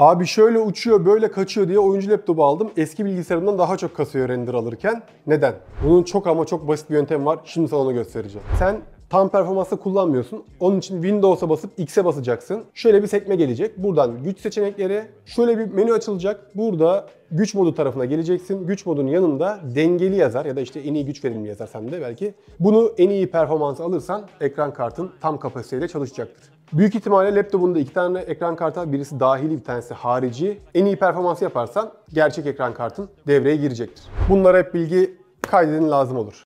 Abi şöyle uçuyor, böyle kaçıyor diye oyuncu laptopu aldım. Eski bilgisayarımdan daha çok kasıyor render alırken. Neden? Bunun çok ama çok basit bir yöntemi var. Şimdi sana onu göstereceğim. Sen tam performansta kullanmıyorsun. Onun için Windows'a basıp X'e basacaksın. Şöyle bir sekme gelecek. Buradan güç seçenekleri. Şöyle bir menü açılacak. Burada güç modu tarafına geleceksin. Güç modunun yanında dengeli yazar ya da işte en iyi güç verimli yazar sen de belki. Bunu en iyi performans alırsan ekran kartın tam kapasiteyle çalışacaktır. Büyük ihtimalle laptopunda iki tane ekran kartı birisi dahili bir tanesi harici. En iyi performansı yaparsan gerçek ekran kartın devreye girecektir. Bunlara hep bilgi kaydedin lazım olur.